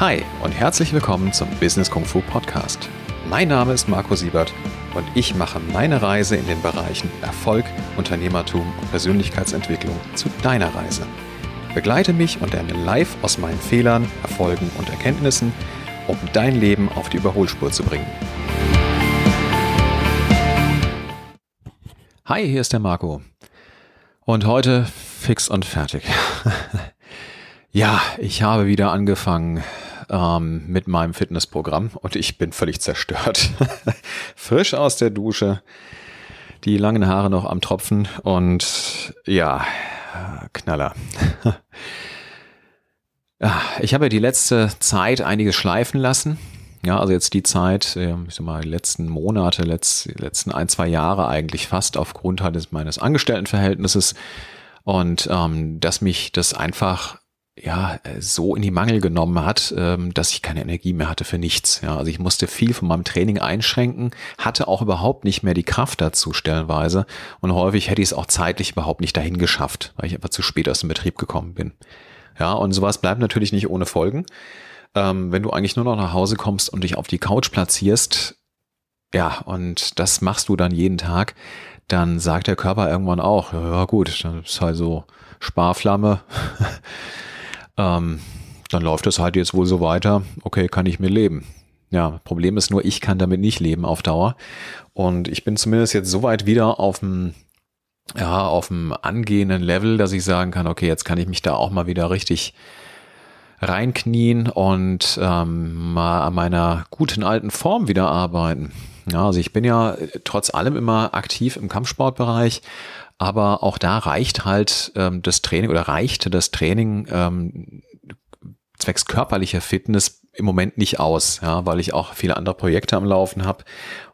Hi und herzlich willkommen zum Business Kung Fu Podcast. Mein Name ist Marco Siebert und ich mache meine Reise in den Bereichen Erfolg, Unternehmertum und Persönlichkeitsentwicklung zu deiner Reise. Begleite mich und lerne live aus meinen Fehlern, Erfolgen und Erkenntnissen, um dein Leben auf die Überholspur zu bringen. Hi, hier ist der Marco. Und heute fix und fertig. ja, ich habe wieder angefangen, ähm, mit meinem Fitnessprogramm und ich bin völlig zerstört. Frisch aus der Dusche, die langen Haare noch am Tropfen und ja, Knaller. Ah, ich habe die letzte Zeit einiges schleifen lassen. Ja, also jetzt die Zeit, ähm, ich sag mal, die letzten Monate, letzt, letzten ein, zwei Jahre eigentlich fast aufgrund halt meines Angestelltenverhältnisses und ähm, dass mich das einfach ja, äh, so in die Mangel genommen hat, ähm, dass ich keine Energie mehr hatte für nichts. Ja, also ich musste viel von meinem Training einschränken, hatte auch überhaupt nicht mehr die Kraft dazu stellenweise und häufig hätte ich es auch zeitlich überhaupt nicht dahin geschafft, weil ich einfach zu spät aus dem Betrieb gekommen bin. Ja, und sowas bleibt natürlich nicht ohne Folgen. Ähm, wenn du eigentlich nur noch nach Hause kommst und dich auf die Couch platzierst, ja, und das machst du dann jeden Tag, dann sagt der Körper irgendwann auch, ja gut, dann ist halt so Sparflamme. ähm, dann läuft es halt jetzt wohl so weiter. Okay, kann ich mir leben. Ja, Problem ist nur, ich kann damit nicht leben auf Dauer. Und ich bin zumindest jetzt soweit wieder auf dem, ja, auf dem angehenden Level, dass ich sagen kann, okay, jetzt kann ich mich da auch mal wieder richtig reinknien und ähm, mal an meiner guten alten Form wieder arbeiten. Ja, also ich bin ja äh, trotz allem immer aktiv im Kampfsportbereich, aber auch da reicht halt ähm, das Training oder reichte das Training ähm, zwecks körperlicher Fitness im Moment nicht aus, ja, weil ich auch viele andere Projekte am Laufen habe.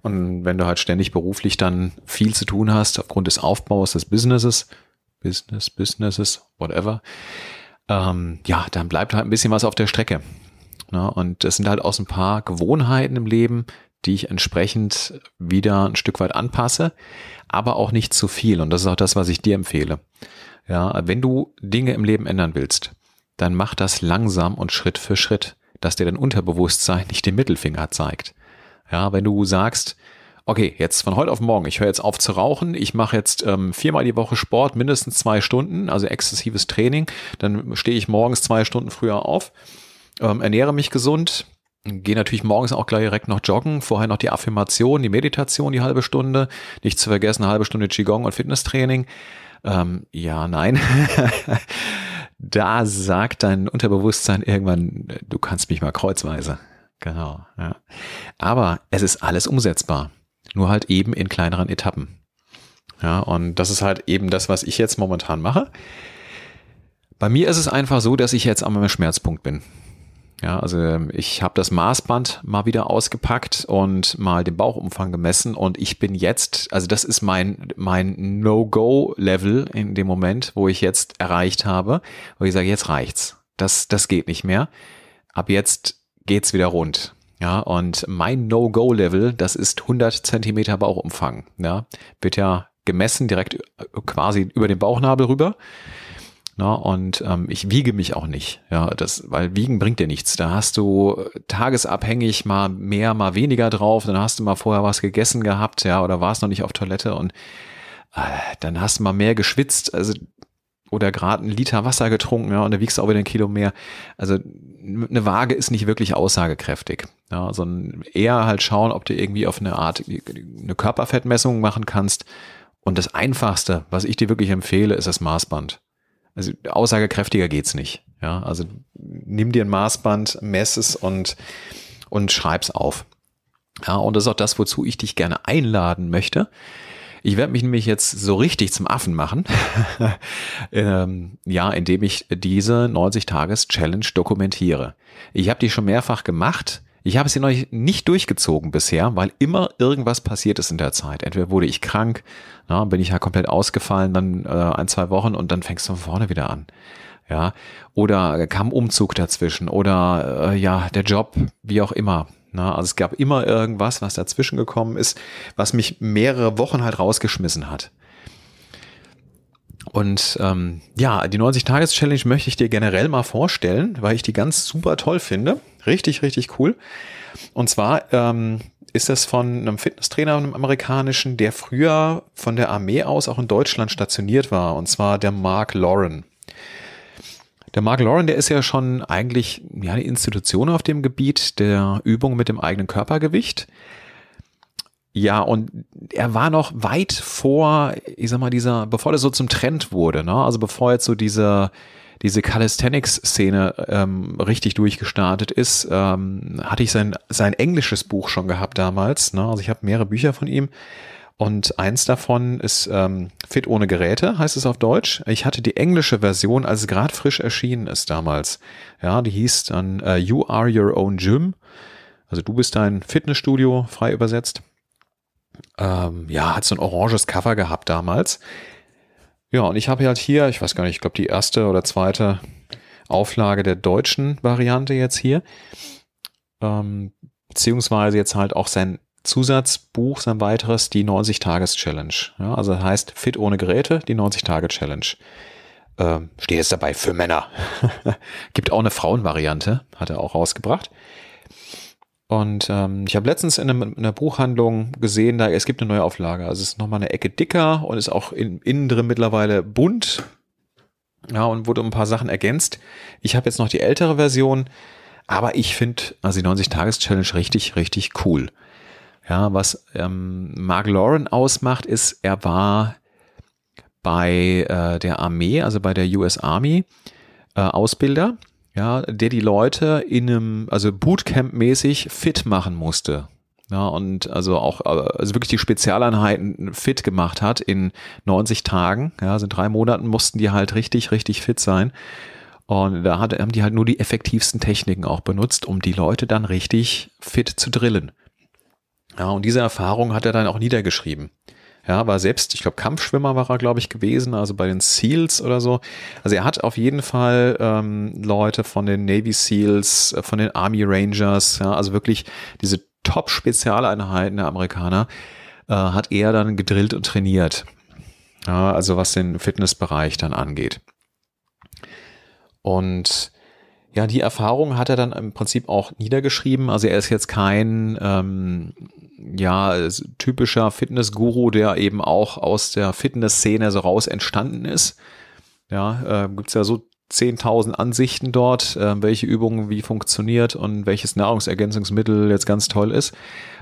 Und wenn du halt ständig beruflich dann viel zu tun hast, aufgrund des Aufbaus des Businesses, Business, Businesses, whatever, ähm, ja, dann bleibt halt ein bisschen was auf der Strecke. Ne? Und das sind halt auch so ein paar Gewohnheiten im Leben, die ich entsprechend wieder ein Stück weit anpasse, aber auch nicht zu viel. Und das ist auch das, was ich dir empfehle. Ja, wenn du Dinge im Leben ändern willst, dann mach das langsam und Schritt für Schritt, dass dir dein Unterbewusstsein nicht den Mittelfinger zeigt. Ja, wenn du sagst, okay, jetzt von heute auf morgen, ich höre jetzt auf zu rauchen, ich mache jetzt ähm, viermal die Woche Sport, mindestens zwei Stunden, also exzessives Training, dann stehe ich morgens zwei Stunden früher auf, ähm, ernähre mich gesund, Gehe natürlich morgens auch gleich direkt noch joggen, vorher noch die Affirmation, die Meditation, die halbe Stunde. Nicht zu vergessen, eine halbe Stunde Qigong und Fitnesstraining. Ähm, ja, nein. da sagt dein Unterbewusstsein irgendwann, du kannst mich mal kreuzweise. Genau. Ja. Aber es ist alles umsetzbar. Nur halt eben in kleineren Etappen. Ja, und das ist halt eben das, was ich jetzt momentan mache. Bei mir ist es einfach so, dass ich jetzt am Schmerzpunkt bin. Ja, also ähm, ich habe das Maßband mal wieder ausgepackt und mal den Bauchumfang gemessen und ich bin jetzt, also das ist mein, mein No-Go-Level in dem Moment, wo ich jetzt erreicht habe, wo ich sage, jetzt reicht's. Das, das geht nicht mehr. Ab jetzt geht's wieder rund. Ja, und mein No-Go-Level, das ist 100 Zentimeter Bauchumfang. Ja, wird ja gemessen direkt äh, quasi über den Bauchnabel rüber. Ne? Und ähm, ich wiege mich auch nicht, ja, das, weil Wiegen bringt dir nichts. Da hast du äh, tagesabhängig mal mehr, mal weniger drauf, dann hast du mal vorher was gegessen gehabt, ja, oder warst noch nicht auf Toilette und äh, dann hast du mal mehr geschwitzt, also oder gerade einen Liter Wasser getrunken, ja, und dann wiegst du auch wieder ein Kilo mehr. Also eine Waage ist nicht wirklich aussagekräftig, ja, sondern eher halt schauen, ob du irgendwie auf eine Art äh, eine Körperfettmessung machen kannst. Und das Einfachste, was ich dir wirklich empfehle, ist das Maßband also aussagekräftiger geht's nicht. Ja, also nimm dir ein Maßband, mess es und, und schreib's auf. Ja, und das ist auch das, wozu ich dich gerne einladen möchte. Ich werde mich nämlich jetzt so richtig zum Affen machen. ähm, ja, indem ich diese 90-Tages-Challenge dokumentiere. Ich habe die schon mehrfach gemacht ich habe es hier noch nicht durchgezogen bisher, weil immer irgendwas passiert ist in der Zeit. Entweder wurde ich krank, na, bin ich ja komplett ausgefallen, dann äh, ein, zwei Wochen und dann fängst du von vorne wieder an. Ja, oder kam Umzug dazwischen oder äh, ja, der Job, wie auch immer. Na, also es gab immer irgendwas, was dazwischen gekommen ist, was mich mehrere Wochen halt rausgeschmissen hat. Und ähm, ja, die 90-Tages-Challenge möchte ich dir generell mal vorstellen, weil ich die ganz super toll finde. Richtig, richtig cool. Und zwar ähm, ist das von einem Fitnesstrainer, einem amerikanischen, der früher von der Armee aus auch in Deutschland stationiert war, und zwar der Mark Lauren. Der Mark Lauren, der ist ja schon eigentlich ja, eine Institution auf dem Gebiet der Übung mit dem eigenen Körpergewicht. Ja, und er war noch weit vor, ich sag mal, dieser, bevor das so zum Trend wurde, ne? also bevor jetzt so dieser, diese Calisthenics-Szene ähm, richtig durchgestartet ist, ähm, hatte ich sein, sein englisches Buch schon gehabt damals. Ne? Also ich habe mehrere Bücher von ihm. Und eins davon ist ähm, Fit ohne Geräte, heißt es auf Deutsch. Ich hatte die englische Version, als es gerade frisch erschienen ist damals. Ja, die hieß dann äh, You Are Your Own Gym. Also du bist dein Fitnessstudio, frei übersetzt. Ähm, ja, hat so ein oranges Cover gehabt damals. Ja, und ich habe halt hier, ich weiß gar nicht, ich glaube die erste oder zweite Auflage der deutschen Variante jetzt hier, ähm, beziehungsweise jetzt halt auch sein Zusatzbuch, sein weiteres, die 90-Tages-Challenge. Ja, also heißt Fit ohne Geräte, die 90-Tage-Challenge. Ähm, steht jetzt dabei für Männer. Gibt auch eine Frauenvariante, hat er auch rausgebracht. Und ähm, ich habe letztens in, einem, in, einer Buchhandlung gesehen, da es gibt eine neue Auflage. Also es ist nochmal eine Ecke dicker und ist auch in, innen drin mittlerweile bunt. Ja, und wurde um ein paar Sachen ergänzt. Ich habe jetzt noch die ältere Version, aber ich finde also die 90-Tages-Challenge richtig, richtig cool. Ja, was ähm, Mark Lauren ausmacht, ist, er war bei äh, der Armee, also bei der US Army äh, Ausbilder ja, der die Leute in einem, also Bootcamp-mäßig fit machen musste. Ja, und also auch, äh, also wirklich die Spezialeinheiten fit gemacht hat in 90 Tagen. Ja, also in drei Monaten mussten die halt richtig, richtig fit sein. Und da hat, haben die halt nur die effektivsten Techniken auch benutzt, um die Leute dann richtig fit zu drillen. Ja, und diese Erfahrung hat er dann auch niedergeschrieben. Ja, war selbst, ich glaube, Kampfschwimmer war er, glaube ich, gewesen, also bei den SEALs oder so. Also er hat auf jeden Fall ähm, Leute von den Navy SEALs, äh, von den Army Rangers, ja, also wirklich diese Top-Spezialeinheiten der Amerikaner, äh, hat er dann gedrillt und trainiert. Ja, also was den Fitnessbereich dann angeht. Und ja, die Erfahrung hat er dann im Prinzip auch niedergeschrieben. Also er ist jetzt kein ähm, ja, typischer Fitnessguru, der eben auch aus der Fitnessszene so raus entstanden ist. Ja, äh, gibt ja so 10.000 Ansichten dort, äh, welche Übungen wie funktioniert und welches Nahrungsergänzungsmittel jetzt ganz toll ist.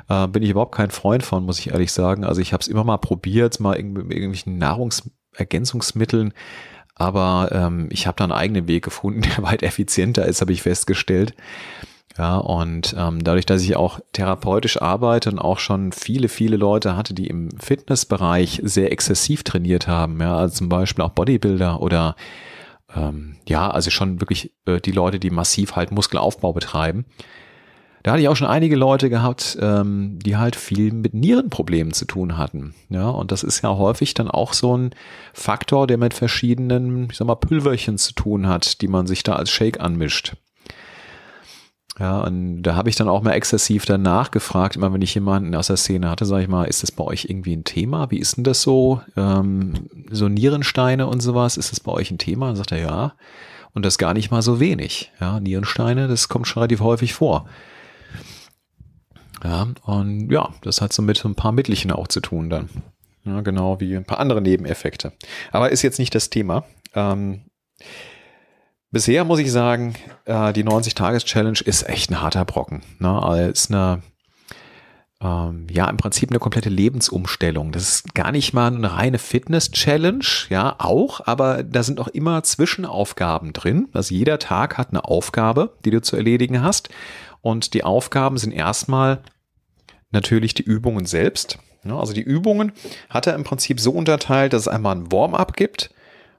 Äh, bin ich überhaupt kein Freund von, muss ich ehrlich sagen. Also ich habe es immer mal probiert, mal in, irgendwelchen Nahrungsergänzungsmitteln. Aber ähm, ich habe da einen eigenen Weg gefunden, der weit effizienter ist, habe ich festgestellt. Ja, und ähm, dadurch, dass ich auch therapeutisch arbeite und auch schon viele, viele Leute hatte, die im Fitnessbereich sehr exzessiv trainiert haben, ja, also zum Beispiel auch Bodybuilder oder ähm, ja, also schon wirklich äh, die Leute, die massiv halt Muskelaufbau betreiben, da hatte ich auch schon einige Leute gehabt, ähm, die halt viel mit Nierenproblemen zu tun hatten. Ja, und das ist ja häufig dann auch so ein Faktor, der mit verschiedenen, ich sag mal, Pülverchen zu tun hat, die man sich da als Shake anmischt. Ja, und da habe ich dann auch mal exzessiv danach gefragt, immer wenn ich jemanden aus der Szene hatte, sage ich mal, ist das bei euch irgendwie ein Thema? Wie ist denn das so? Ähm, so Nierensteine und sowas, ist das bei euch ein Thema? Dann sagt er ja. Und das gar nicht mal so wenig. Ja, Nierensteine, das kommt schon relativ häufig vor. Ja, und ja, das hat so mit ein paar Mittelchen auch zu tun dann. Ja, genau wie ein paar andere Nebeneffekte. Aber ist jetzt nicht das Thema. Ähm, bisher muss ich sagen, äh, die 90-Tages-Challenge ist echt ein harter Brocken. Ne? Ist eine, ähm, ja, im Prinzip eine komplette Lebensumstellung. Das ist gar nicht mal eine reine Fitness-Challenge, ja, auch, aber da sind auch immer Zwischenaufgaben drin. Also jeder Tag hat eine Aufgabe, die du zu erledigen hast. Und die Aufgaben sind erstmal natürlich die Übungen selbst. Ne, also die Übungen hat er im Prinzip so unterteilt, dass es einmal ein Warm-up gibt,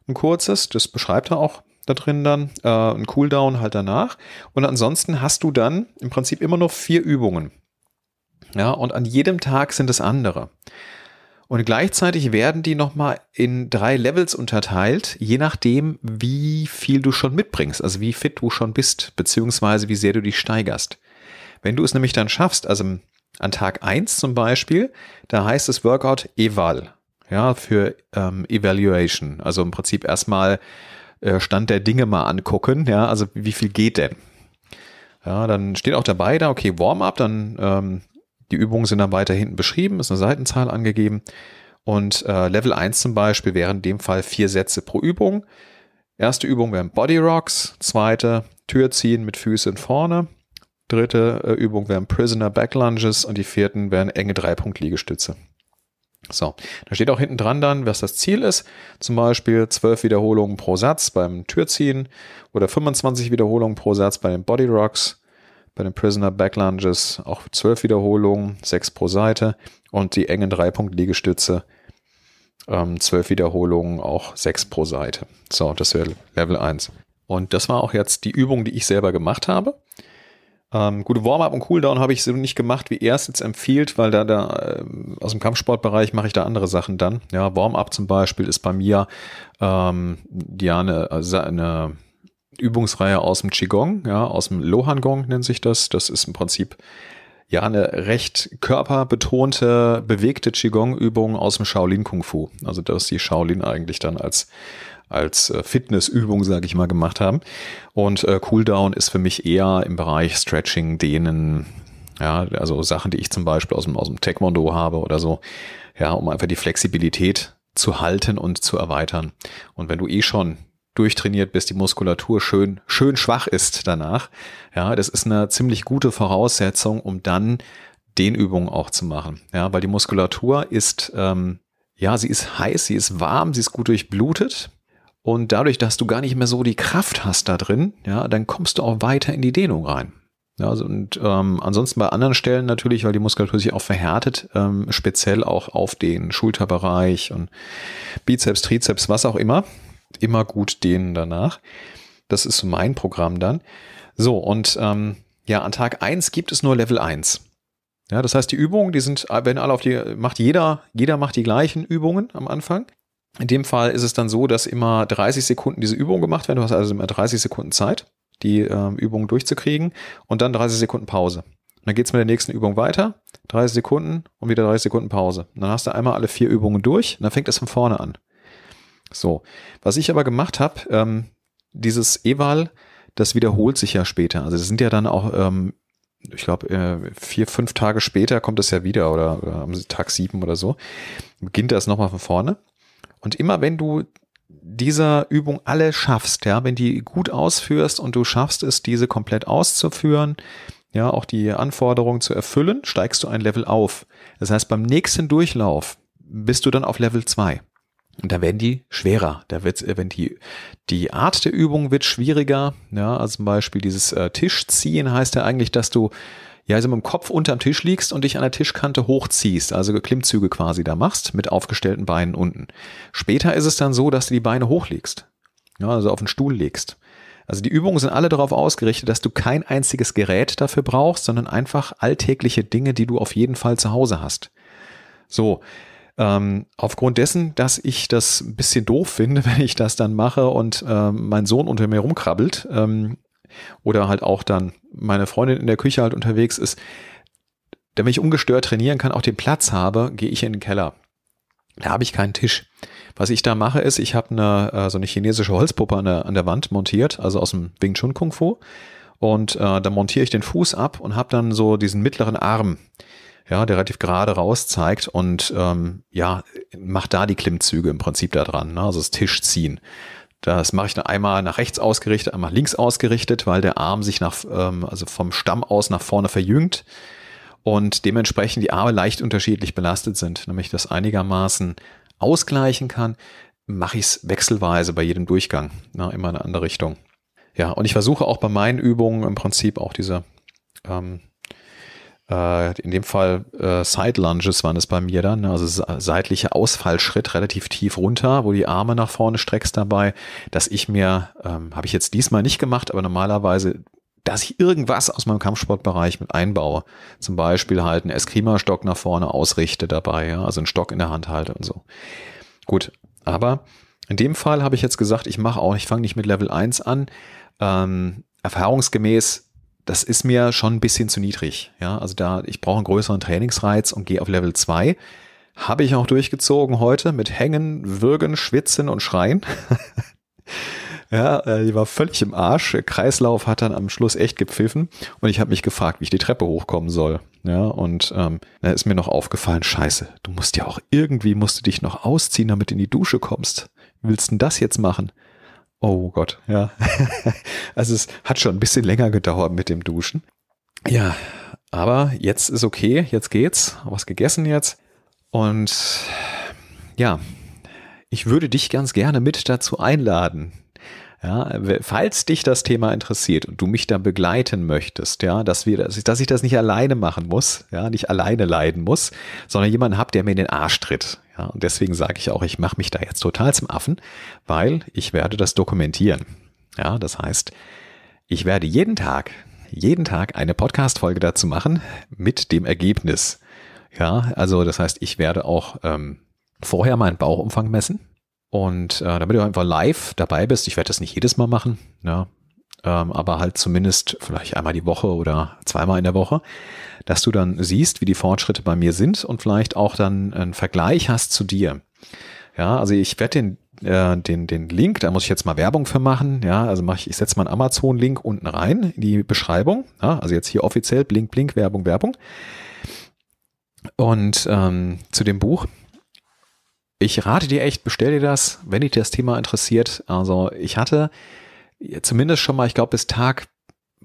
ein kurzes, das beschreibt er auch da drin dann, äh, ein Cooldown halt danach. Und ansonsten hast du dann im Prinzip immer noch vier Übungen. Ja, und an jedem Tag sind es andere. Und gleichzeitig werden die nochmal in drei Levels unterteilt, je nachdem, wie viel du schon mitbringst, also wie fit du schon bist, beziehungsweise wie sehr du dich steigerst. Wenn du es nämlich dann schaffst, also an Tag 1 zum Beispiel, da heißt es Workout Eval, ja, für ähm, Evaluation. Also im Prinzip erstmal äh, Stand der Dinge mal angucken, ja, also wie viel geht denn? Ja, dann steht auch dabei da, okay, Warm-up, dann ähm, die Übungen sind dann weiter hinten beschrieben, ist eine Seitenzahl angegeben. Und äh, Level 1 zum Beispiel wären in dem Fall vier Sätze pro Übung. Erste Übung wären Body Rocks, zweite Tür ziehen mit Füßen vorne, dritte äh, Übung wären Prisoner Back Lunges und die vierten wären enge Dreipunkt-Liegestütze. So, da steht auch hinten dran dann, was das Ziel ist. Zum Beispiel 12 Wiederholungen pro Satz beim Türziehen oder 25 Wiederholungen pro Satz bei den Body Rocks, bei den Prisoner Back Lunges auch 12 Wiederholungen, 6 pro Seite und die engen Dreipunkt-Liegestütze ähm, 12 Wiederholungen, auch 6 pro Seite. So, das wäre Level 1. Und das war auch jetzt die Übung, die ich selber gemacht habe. Ähm, gute Warm-up und Cooldown habe ich so nicht gemacht, wie er es jetzt empfiehlt, weil da, da ähm, aus dem Kampfsportbereich mache ich da andere Sachen dann. Ja, Warm-up zum Beispiel ist bei mir ähm, ja eine, also eine Übungsreihe aus dem Qigong, ja, aus dem Lohangong nennt sich das. Das ist im Prinzip ja eine recht körperbetonte, bewegte Qigong-Übung aus dem Shaolin Kung Fu. Also da ist die Shaolin eigentlich dann als als äh, Fitnessübung, sage ich mal, gemacht haben. Und äh, Cooldown ist für mich eher im Bereich Stretching, Dehnen, ja, also Sachen, die ich zum Beispiel aus dem, aus dem Taekwondo habe oder so, ja, um einfach die Flexibilität zu halten und zu erweitern. Und wenn du eh schon durchtrainiert bist, die Muskulatur schön, schön schwach ist danach, ja, das ist eine ziemlich gute Voraussetzung, um dann den Übungen auch zu machen. Ja, weil die Muskulatur ist, ähm, ja, sie ist heiß, sie ist warm, sie ist gut durchblutet. Und dadurch, dass du gar nicht mehr so die Kraft hast da drin, ja, dann kommst du auch weiter in die Dehnung rein. Ja, also, und ähm, ansonsten bei anderen Stellen natürlich, weil die Muskulatur sich auch verhärtet, ähm, speziell auch auf den Schulterbereich und Bizeps, Trizeps, was auch immer, immer gut dehnen danach. Das ist mein Programm dann. So, und ähm, ja, an Tag 1 gibt es nur Level 1. Ja, das heißt, die Übungen, die sind, wenn alle auf die, macht jeder, jeder macht die gleichen Übungen am Anfang. In dem Fall ist es dann so, dass immer 30 Sekunden diese Übung gemacht werden. Du hast also immer 30 Sekunden Zeit, die ähm, Übung durchzukriegen und dann 30 Sekunden Pause. Und dann geht's mit der nächsten Übung weiter, 30 Sekunden und wieder 30 Sekunden Pause. Und dann hast du einmal alle vier Übungen durch und dann fängt es von vorne an. So, was ich aber gemacht habe, ähm, dieses Eval, das wiederholt sich ja später. Also das sind ja dann auch ähm, ich glaube, äh, vier, fünf Tage später kommt das ja wieder oder, oder am Tag sieben oder so, beginnt das nochmal von vorne. Und immer wenn du dieser Übung alle schaffst, ja, wenn die gut ausführst und du schaffst es, diese komplett auszuführen, ja, auch die Anforderungen zu erfüllen, steigst du ein Level auf. Das heißt, beim nächsten Durchlauf bist du dann auf Level 2. Und da werden die schwerer. Da wird's, wenn die, die Art der Übung wird schwieriger. Ja, also zum Beispiel dieses äh, Tischziehen heißt ja eigentlich, dass du ja, also mit dem Kopf unterm Tisch liegst und dich an der Tischkante hochziehst, also Klimmzüge quasi da machst, mit aufgestellten Beinen unten. Später ist es dann so, dass du die Beine hochlegst, ja, also auf den Stuhl legst. Also die Übungen sind alle darauf ausgerichtet, dass du kein einziges Gerät dafür brauchst, sondern einfach alltägliche Dinge, die du auf jeden Fall zu Hause hast. So, ähm, aufgrund dessen, dass ich das ein bisschen doof finde, wenn ich das dann mache und ähm, mein Sohn unter mir rumkrabbelt, ähm, oder halt auch dann meine Freundin in der Küche halt unterwegs ist, damit ich ungestört trainieren kann, auch den Platz habe, gehe ich in den Keller. Da habe ich keinen Tisch. Was ich da mache, ist, ich habe eine, äh, so eine chinesische Holzpuppe an der, an der Wand montiert, also aus dem Wing Chun Kung Fu. Und äh, da montiere ich den Fuß ab und habe dann so diesen mittleren Arm, ja, der relativ gerade raus zeigt und ähm, ja, macht da die Klimmzüge im Prinzip da dran, ne? also das Tischziehen. Das mache ich dann einmal nach rechts ausgerichtet, einmal links ausgerichtet, weil der Arm sich nach, ähm, also vom Stamm aus nach vorne verjüngt und dementsprechend die Arme leicht unterschiedlich belastet sind, nämlich das einigermaßen ausgleichen kann, mache ich es wechselweise bei jedem Durchgang, na, ne, immer in eine andere Richtung. Ja, und ich versuche auch bei meinen Übungen im Prinzip auch diese ähm, äh, in dem Fall äh, Side Lunges waren es bei mir dann, ne? also seitlicher Ausfallschritt relativ tief runter, wo die Arme nach vorne streckst dabei, dass ich mir, ähm, habe ich jetzt diesmal nicht gemacht, aber normalerweise, dass ich irgendwas aus meinem Kampfsportbereich mit einbaue. Zum Beispiel halt einen Eskrima-Stock nach vorne ausrichte dabei, ja? also einen Stock in der Hand halte und so. Gut, aber in dem Fall habe ich jetzt gesagt, ich mache auch, ich fange nicht mit Level 1 an. Ähm, erfahrungsgemäß das ist mir schon ein bisschen zu niedrig. Ja, also da, ich brauche einen größeren Trainingsreiz und gehe auf Level 2. Habe ich auch durchgezogen heute mit Hängen, Würgen, Schwitzen und Schreien. ja, äh, die war völlig im Arsch. Der Kreislauf hat dann am Schluss echt gepfiffen und ich habe mich gefragt, wie ich die Treppe hochkommen soll. Ja, und ähm, da ist mir noch aufgefallen, scheiße, du musst ja auch irgendwie, musst du dich noch ausziehen, damit du in die Dusche kommst. Wie willst du denn das jetzt machen? Oh Gott, ja. also es hat schon ein bisschen länger gedauert mit dem Duschen. Ja, aber jetzt ist okay, jetzt geht's. Was gegessen jetzt? Und ja, ich würde dich ganz gerne mit dazu einladen, ja, falls dich das Thema interessiert und du mich da begleiten möchtest, ja, dass wir, dass ich, das nicht alleine machen muss, ja, nicht alleine leiden muss, sondern jemanden habe, der mir in den Arsch tritt. Ja, und deswegen sage ich auch, ich mache mich da jetzt total zum Affen, weil ich werde das dokumentieren. Ja, das heißt, ich werde jeden Tag, jeden Tag eine Podcast-Folge dazu machen mit dem Ergebnis. Ja, also das heißt, ich werde auch ähm, vorher meinen Bauchumfang messen. Und äh, damit du einfach live dabei bist, ich werde das nicht jedes Mal machen, ja, ne, ähm, aber halt zumindest vielleicht einmal die Woche oder zweimal in der Woche, dass du dann siehst, wie die Fortschritte bei mir sind und vielleicht auch dann einen Vergleich hast zu dir. Ja, also ich werde den äh, den, den Link, da muss ich jetzt mal Werbung für machen. Ja, also mache ich, ich setze mal einen Amazon-Link unten rein in die Beschreibung. Ja, also jetzt hier offiziell Blink, Blink, Werbung, Werbung. Und ähm, zu dem Buch. Ich rate dir echt, bestell dir das, wenn dich das Thema interessiert. Also ich hatte zumindest schon mal, ich glaube bis Tag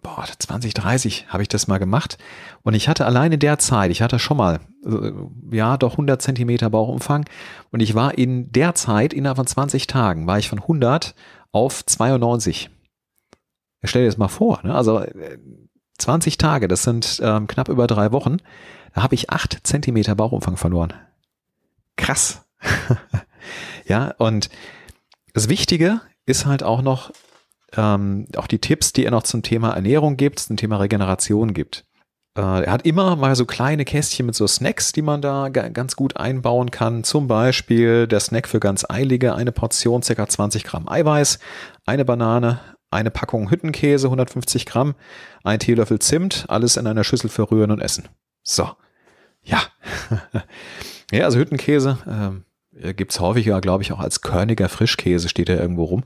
boah, 20, 30 habe ich das mal gemacht. Und ich hatte alleine der Zeit, ich hatte schon mal, äh, ja, doch 100 Zentimeter Bauchumfang. Und ich war in der Zeit, innerhalb von 20 Tagen, war ich von 100 auf 92. Stell dir das mal vor, ne? also 20 äh, Tage, das sind ähm, knapp über drei Wochen, da habe ich 8 Zentimeter Bauchumfang verloren. Krass. ja, und das Wichtige ist halt auch noch, ähm, auch die Tipps, die er noch zum Thema Ernährung gibt, zum Thema Regeneration gibt. Äh, er hat immer mal so kleine Kästchen mit so Snacks, die man da ganz gut einbauen kann. Zum Beispiel der Snack für ganz Eilige, eine Portion, ca. 20 Gramm Eiweiß, eine Banane, eine Packung Hüttenkäse, 150 Gramm, ein Teelöffel Zimt, alles in einer Schüssel verrühren und essen. So. Ja. ja, also Hüttenkäse, ähm, äh, gibt es häufiger, glaube ich, auch als Körniger Frischkäse steht er irgendwo rum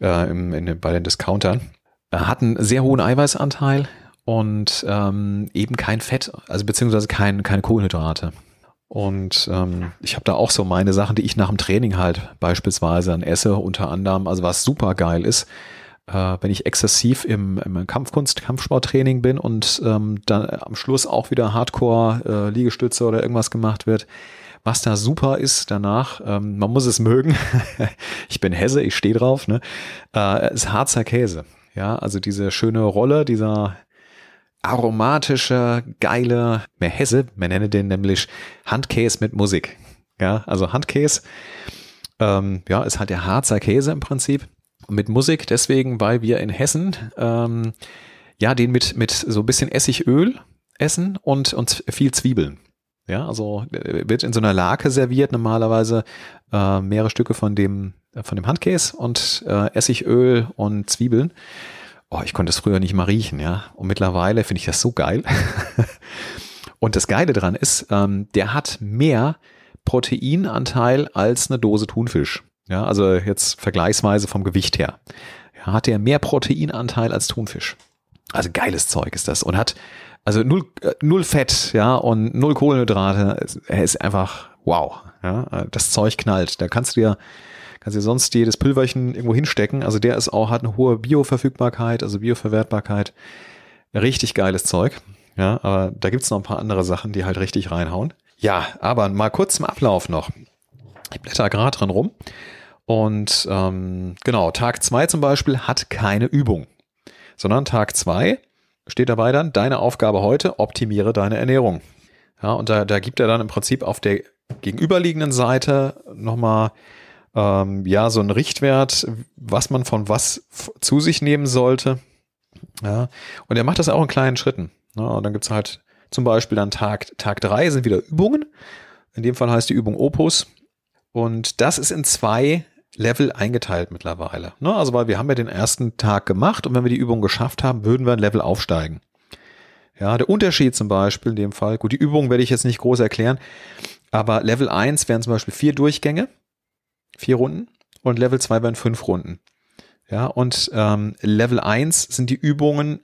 äh, im, in, bei den Discountern. Äh, hat einen sehr hohen Eiweißanteil und ähm, eben kein Fett, also beziehungsweise kein, keine Kohlenhydrate. Und ähm, ich habe da auch so meine Sachen, die ich nach dem Training halt beispielsweise dann esse, unter anderem, also was super geil ist, äh, wenn ich exzessiv im, im Kampfkunst, Kampfsporttraining bin und ähm, dann am Schluss auch wieder Hardcore äh, Liegestütze oder irgendwas gemacht wird, was da super ist danach, ähm, man muss es mögen. ich bin Hesse, ich stehe drauf. Ne? Äh, ist Harzer Käse. Ja, also diese schöne Rolle, dieser aromatische, geile mehr Hesse, man nenne den nämlich Handkäse mit Musik. Ja, also Handkäse, ähm, ja, ist halt der Harzer Käse im Prinzip. mit Musik deswegen, weil wir in Hessen ähm, ja den mit, mit so ein bisschen Essigöl essen und, und viel Zwiebeln. Ja, also äh, wird in so einer Lake serviert normalerweise äh, mehrere Stücke von dem, äh, von dem Handkäse und äh, Essigöl und Zwiebeln. Oh, ich konnte es früher nicht mal riechen, ja. Und mittlerweile finde ich das so geil. und das Geile dran ist, ähm, der hat mehr Proteinanteil als eine Dose Thunfisch. Ja, also jetzt vergleichsweise vom Gewicht her. Ja, hat er mehr Proteinanteil als Thunfisch. Also geiles Zeug ist das und hat also null, äh, null Fett, ja, und null Kohlenhydrate. Er ist einfach wow. Ja, äh, das Zeug knallt. Da kannst du dir, kannst dir sonst jedes Pülverchen irgendwo hinstecken. Also der ist auch, hat eine hohe Bioverfügbarkeit, also Bioverwertbarkeit. Richtig geiles Zeug. Ja, aber da gibt es noch ein paar andere Sachen, die halt richtig reinhauen. Ja, aber mal kurz zum Ablauf noch. Ich blätter gerade dran rum. Und ähm, genau, Tag zwei zum Beispiel hat keine Übung, sondern Tag zwei steht dabei dann, deine Aufgabe heute, optimiere deine Ernährung. Ja, und da, da gibt er dann im Prinzip auf der gegenüberliegenden Seite nochmal ähm, ja, so einen Richtwert, was man von was zu sich nehmen sollte. Ja, und er macht das auch in kleinen Schritten. Ja, und dann gibt es halt zum Beispiel dann Tag Tag drei sind wieder Übungen. In dem Fall heißt die Übung Opus. Und das ist in zwei Level eingeteilt mittlerweile. Ne? Also weil wir haben ja den ersten Tag gemacht und wenn wir die Übung geschafft haben, würden wir ein Level aufsteigen. Ja, der Unterschied zum Beispiel in dem Fall, gut, die Übung werde ich jetzt nicht groß erklären, aber Level 1 wären zum Beispiel vier Durchgänge, vier Runden und Level 2 wären fünf Runden. Ja, und ähm, Level 1 sind die Übungen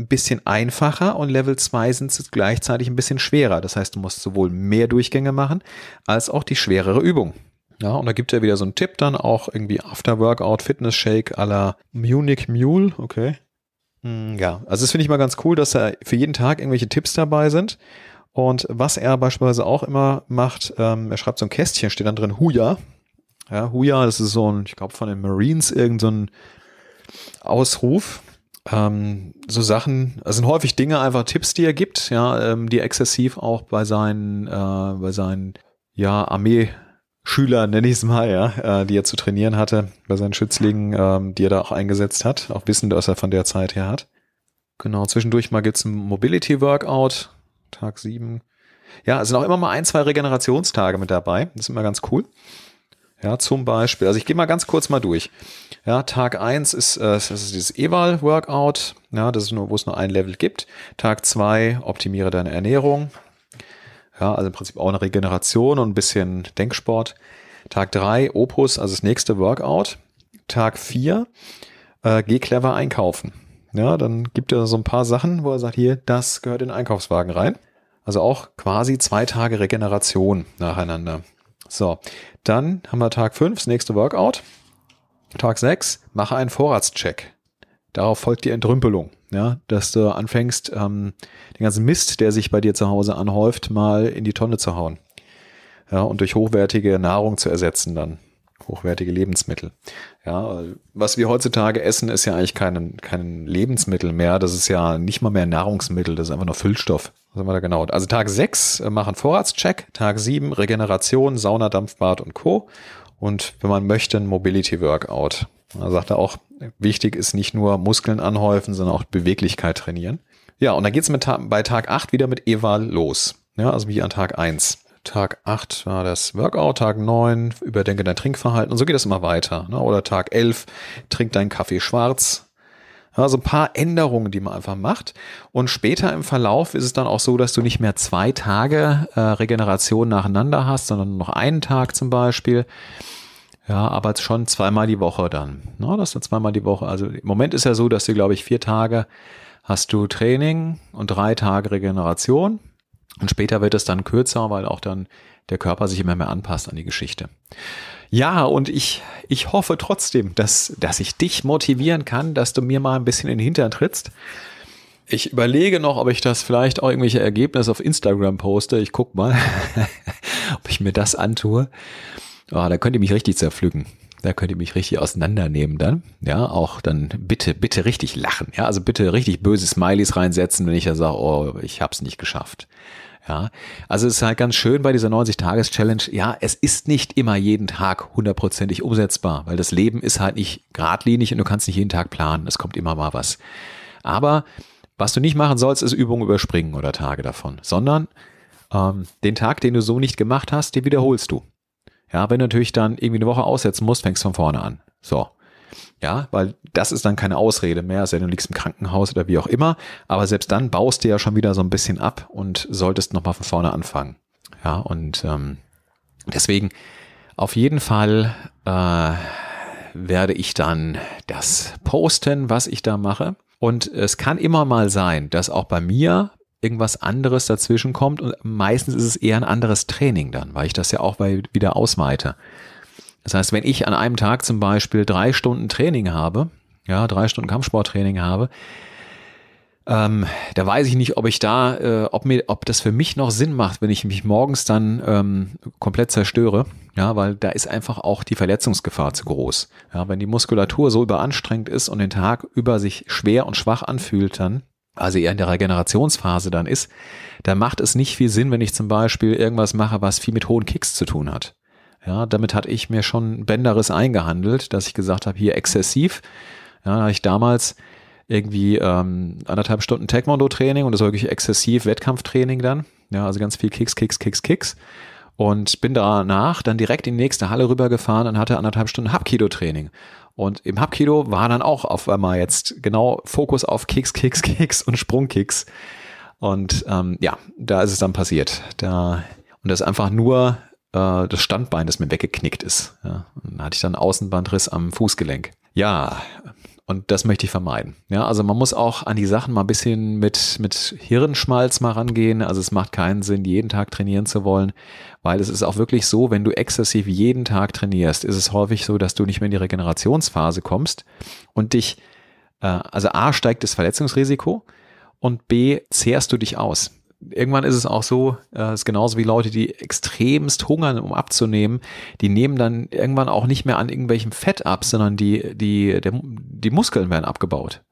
ein bisschen einfacher und Level 2 sind sie gleichzeitig ein bisschen schwerer. Das heißt, du musst sowohl mehr Durchgänge machen als auch die schwerere Übung. Ja, und da gibt er wieder so einen Tipp dann auch irgendwie After-Workout Fitness Shake à la Munich Mule, okay. Hm, ja, also das finde ich mal ganz cool, dass da für jeden Tag irgendwelche Tipps dabei sind. Und was er beispielsweise auch immer macht, ähm, er schreibt so ein Kästchen, steht dann drin Huya. Ja, Huja, das ist so ein, ich glaube von den Marines irgendein so Ausruf. Ähm, so Sachen, also sind häufig Dinge, einfach Tipps, die er gibt, ja, ähm, die er exzessiv auch bei seinen, äh, bei seinen ja, Armee Schüler, nenne ich es mal, ja, äh, die er zu trainieren hatte bei seinen Schützlingen, ähm, die er da auch eingesetzt hat, auch wissend, was er von der Zeit her hat. Genau, zwischendurch mal gibt's ein Mobility-Workout, Tag sieben. Ja, es sind auch immer mal ein, zwei Regenerationstage mit dabei. Das ist immer ganz cool. Ja, zum Beispiel, also ich gehe mal ganz kurz mal durch. Ja, Tag eins ist, äh, das ist dieses Eval-Workout, ja, das ist nur, wo es nur ein Level gibt. Tag zwei optimiere deine Ernährung. Ja, also im Prinzip auch eine Regeneration und ein bisschen Denksport. Tag 3, Opus, also das nächste Workout. Tag 4, äh, geh clever einkaufen. Ja, dann gibt er so ein paar Sachen, wo er sagt, hier, das gehört in den Einkaufswagen rein. Also auch quasi zwei Tage Regeneration nacheinander. So, dann haben wir Tag 5, das nächste Workout. Tag 6, mache einen Vorratscheck. Darauf folgt die Entrümpelung. Ja, dass du anfängst, ähm, den ganzen Mist, der sich bei dir zu Hause anhäuft, mal in die Tonne zu hauen. Ja, und durch hochwertige Nahrung zu ersetzen dann. Hochwertige Lebensmittel. Ja, was wir heutzutage essen, ist ja eigentlich kein, kein Lebensmittel mehr. Das ist ja nicht mal mehr Nahrungsmittel, das ist einfach nur Füllstoff. Was haben wir da genau? Also Tag 6 äh, machen Vorratscheck, Tag 7 Regeneration, Sauna, Dampfbad und Co. Und wenn man möchte, ein Mobility Workout. Da sagt er auch, wichtig ist nicht nur Muskeln anhäufen, sondern auch Beweglichkeit trainieren. Ja, und dann geht es bei Tag 8 wieder mit Eval los. Ja, also wie an Tag 1. Tag 8 war das Workout, Tag 9 überdenke dein Trinkverhalten und so geht das immer weiter. Ne? Oder Tag 11 trink deinen Kaffee schwarz. Also ein paar Änderungen, die man einfach macht. Und später im Verlauf ist es dann auch so, dass du nicht mehr zwei Tage äh, Regeneration nacheinander hast, sondern nur noch einen Tag zum Beispiel. Ja, aber schon zweimal die Woche dann. Na, ne? das ist zweimal die Woche. Also im Moment ist ja so, dass du, glaube ich, vier Tage hast du Training und drei Tage Regeneration. Und später wird es dann kürzer, weil auch dann der Körper sich immer mehr anpasst an die Geschichte. Ja, und ich, ich hoffe trotzdem, dass, dass ich dich motivieren kann, dass du mir mal ein bisschen in den Hintern trittst. Ich überlege noch, ob ich das vielleicht auch irgendwelche Ergebnisse auf Instagram poste. Ich guck mal, ob ich mir das antue. Oh, da könnt ihr mich richtig zerpflücken. Da könnt ihr mich richtig auseinandernehmen dann. Ja, auch dann bitte, bitte richtig lachen. Ja, also bitte richtig böse Smileys reinsetzen, wenn ich dann sage, oh, ich es nicht geschafft. Ja, also es ist halt ganz schön bei dieser 90-Tages-Challenge. Ja, es ist nicht immer jeden Tag hundertprozentig umsetzbar, weil das Leben ist halt nicht geradlinig und du kannst nicht jeden Tag planen. Es kommt immer mal was. Aber was du nicht machen sollst, ist Übungen überspringen oder Tage davon, sondern ähm, den Tag, den du so nicht gemacht hast, den wiederholst du. Ja, wenn du natürlich dann irgendwie eine Woche aussetzen musst, fängst du von vorne an. So. Ja, weil das ist dann keine Ausrede mehr, sei du liegst im Krankenhaus oder wie auch immer. Aber selbst dann baust du ja schon wieder so ein bisschen ab und solltest nochmal von vorne anfangen. Ja, und ähm, deswegen auf jeden Fall äh, werde ich dann das posten, was ich da mache. Und es kann immer mal sein, dass auch bei mir irgendwas anderes dazwischen kommt. Und meistens ist es eher ein anderes Training dann, weil ich das ja auch wieder ausweite. Das heißt, wenn ich an einem Tag zum Beispiel drei Stunden Training habe, ja, drei Stunden Kampfsporttraining habe, ähm, da weiß ich nicht, ob ich da, äh, ob mir, ob das für mich noch Sinn macht, wenn ich mich morgens dann ähm, komplett zerstöre, ja, weil da ist einfach auch die Verletzungsgefahr zu groß. Ja, wenn die Muskulatur so überanstrengt ist und den Tag über sich schwer und schwach anfühlt, dann also eher in der Regenerationsphase dann ist, dann macht es nicht viel Sinn, wenn ich zum Beispiel irgendwas mache, was viel mit hohen Kicks zu tun hat. Ja, damit hatte ich mir schon Bänderriss eingehandelt, dass ich gesagt habe, hier exzessiv. Ja, da habe ich damals irgendwie ähm, anderthalb Stunden Taekwondo-Training und das war wirklich exzessiv Wettkampftraining dann. Ja, also ganz viel Kicks, Kicks, Kicks, Kicks. Und bin danach dann direkt in die nächste Halle rübergefahren und hatte anderthalb Stunden Hapkido-Training. Und im Hubkino war dann auch auf einmal jetzt genau Fokus auf Kicks, Kicks, Kicks und Sprungkicks. Und ähm, ja, da ist es dann passiert. Da, und das ist einfach nur äh, das Standbein, das mir weggeknickt ist. Ja. Und da hatte ich dann Außenbandriss am Fußgelenk. Ja, und das möchte ich vermeiden. Ja, also man muss auch an die Sachen mal ein bisschen mit, mit Hirnschmalz mal rangehen. Also es macht keinen Sinn, jeden Tag trainieren zu wollen, weil es ist auch wirklich so, wenn du exzessiv jeden Tag trainierst, ist es häufig so, dass du nicht mehr in die Regenerationsphase kommst und dich, äh, also A steigt das Verletzungsrisiko und B zehrst du dich aus irgendwann ist es auch so, äh, ist genauso wie Leute, die extremst hungern, um abzunehmen, die nehmen dann irgendwann auch nicht mehr an irgendwelchem Fett ab, sondern die, die, der, die Muskeln werden abgebaut.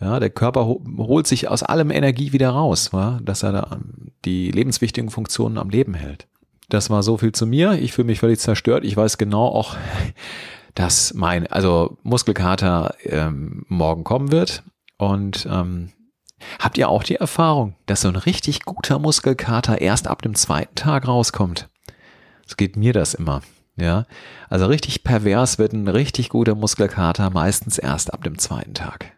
Ja, der Körper holt sich aus allem Energie wieder raus, ja, dass er da die lebenswichtigen Funktionen am Leben hält. Das war so viel zu mir. Ich fühle mich völlig zerstört. Ich weiß genau auch, dass mein, also Muskelkater ähm, morgen kommen wird. Und ähm, Habt ihr auch die Erfahrung, dass so ein richtig guter Muskelkater erst ab dem zweiten Tag rauskommt? So geht mir das immer. Ja, also richtig pervers wird ein richtig guter Muskelkater meistens erst ab dem zweiten Tag.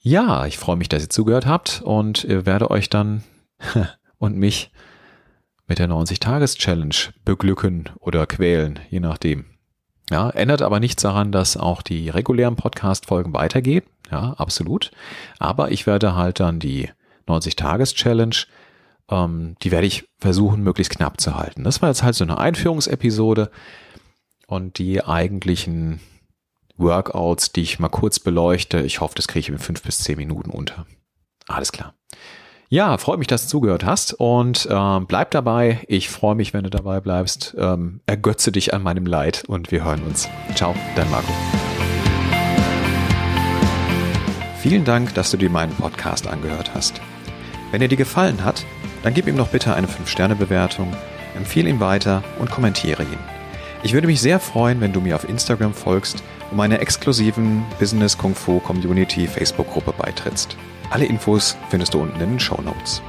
Ja, ich freue mich, dass ihr zugehört habt und werde euch dann und mich mit der 90-Tages-Challenge beglücken oder quälen, je nachdem. Ja, ändert aber nichts daran, dass auch die regulären Podcast-Folgen weitergehen. Ja, absolut. Aber ich werde halt dann die 90-Tages-Challenge, ähm, die werde ich versuchen, möglichst knapp zu halten. Das war jetzt halt so eine Einführungsepisode und die eigentlichen Workouts, die ich mal kurz beleuchte. Ich hoffe, das kriege ich in fünf bis zehn Minuten unter. Alles klar. Ja, freut mich, dass du zugehört hast und äh, bleib dabei. Ich freue mich, wenn du dabei bleibst. Ähm, ergötze dich an meinem Leid und wir hören uns. Ciao, dein Marco. Vielen Dank, dass du dir meinen Podcast angehört hast. Wenn er dir gefallen hat, dann gib ihm noch bitte eine 5-Sterne-Bewertung, empfehle ihn weiter und kommentiere ihn. Ich würde mich sehr freuen, wenn du mir auf Instagram folgst und meiner exklusiven Business Kung Fu Community Facebook-Gruppe beitrittst. Alle Infos findest du unten in den Show Notes.